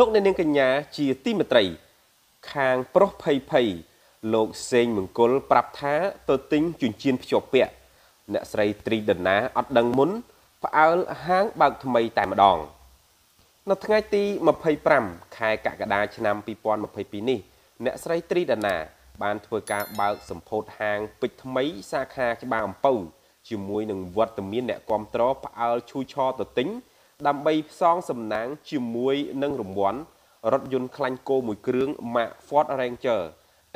លោកអ្នកនាងកញ្ញាជាទីមេត្រីខាងប្រុសភ័យភ័យលោកសេងមង្គលប្រាប់ថាទៅទិញជញ្ជៀនភ្ជាប់ពាក់អ្នកស្រីត្រីដណាអត់ដឹងមុនផ្អើលហាងបើកថ្មីតែម្ដង នៅថ្ងៃទី25ខែកក្កដាឆ្នាំ2022នេះអ្នកស្រីត្រីដណា បានធ្វើការបើកសម្ពោធហាងពេជ្រថ្មីសាខាច្បារអំពៅជាមួយនឹងវត្តមានអ្នកគាំទ្រផ្អើលឈូឆរទៅទិញដើម្បីផ្សងសំណាងជាមួយនឹងរង្វាន់រថយន្តខ្លាញ់គោមួយគ្រឿង Mack Ford Ranger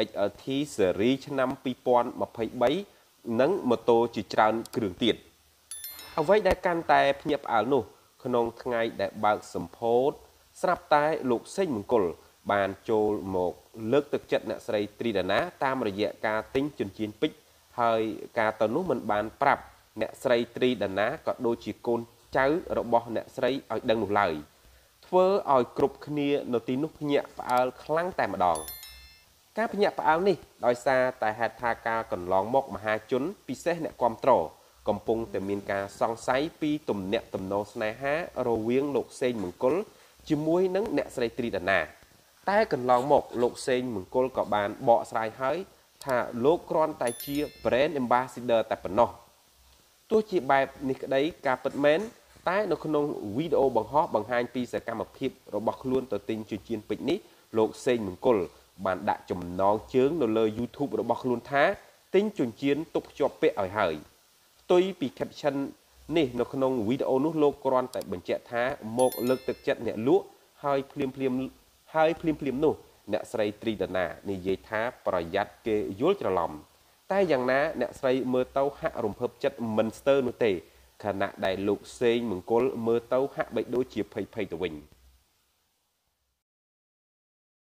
XLT Series ឆ្នាំ2023និងម៉ូតូជាច្រើនគ្រឿងទៀតអ្វីដែលកាន់តែភ្ញាក់ផ្អើលនោះ ក្នុងថ្ងៃដែលបើកសម្ពោធស្រាប់តែលោកសេងមង្គលបានចូលមកលើកទឹកចិត្តអ្នកស្រីទ្រីដាណាតាមរយៈការទិញចិញ្ចៀនពេជ្រហើយការទៅនោះមិនបានប្រាប់អ្នកស្រីទ្រីដាណាក៏ដូចជាកូនចៅរបស់អ្នកស្រីឲ្យដឹងនោះឡើយធ្វើឲ្យគ្រប់គ្នានៅទីនោះភ្ញាក់ផ្អើលខ្លាំងតែម្ដងការភ្ញាក់ផ្អើលនេះដោយសារតែហេតុថាការកន្លងមកមហាជនពិសេសអ្នកគ្រប់គ្រងកំពុងតែមានការសង្ស័យពីទំនាក់ទំនងស្នេហា រវាងលោកសេងមង្គលជាមួយនឹងអ្នកស្រីត្រីដាណា តែកន្លងមកលោកសេងមង្គលក៏បានបកស្រាយហើយថាលោកគ្រាន់តែជា brand ambassador តែប៉ុណ្ណោះទោះជាបែបនេះក្តីការពិតមែនតែនៅក្នុងវីដេអូបង្ហោះបង្ហាញពីសកម្មភាពរបស់ខ្លួនទៅទិញជាជានពេជ្រនេះលោកសេងមង្គលបានដាក់ចំណងជើងនៅលើ YouTube របស់ខ្លួនថាទិញជញ្ជៀនទុកភ្ជាប់ពាក់ឲ្យហើយផ្ទុយពី caption នេះនៅក្នុងវីដេអូនោះលោកគ្រាន់តែបញ្ជាក់ថាមកលើកទឹកចិត្តអ្នកលក់ហើយភ្លាមភ្លាមហើយភ្លាមភ្លាមនោះ អ្នកស្រីត្រីដណានិយាយថា ប្រយ័ត្នគេយល់ច្រឡំតែយ៉ាងណាអ្នកស្រីមើលទៅហាក់រំភើបចិត្តមិនស្ទើរនោះទេខណៈដែលលោកសេងមង្គលមើលទៅហាក់បីដូចជាភ័យភ័យទៅវិញ។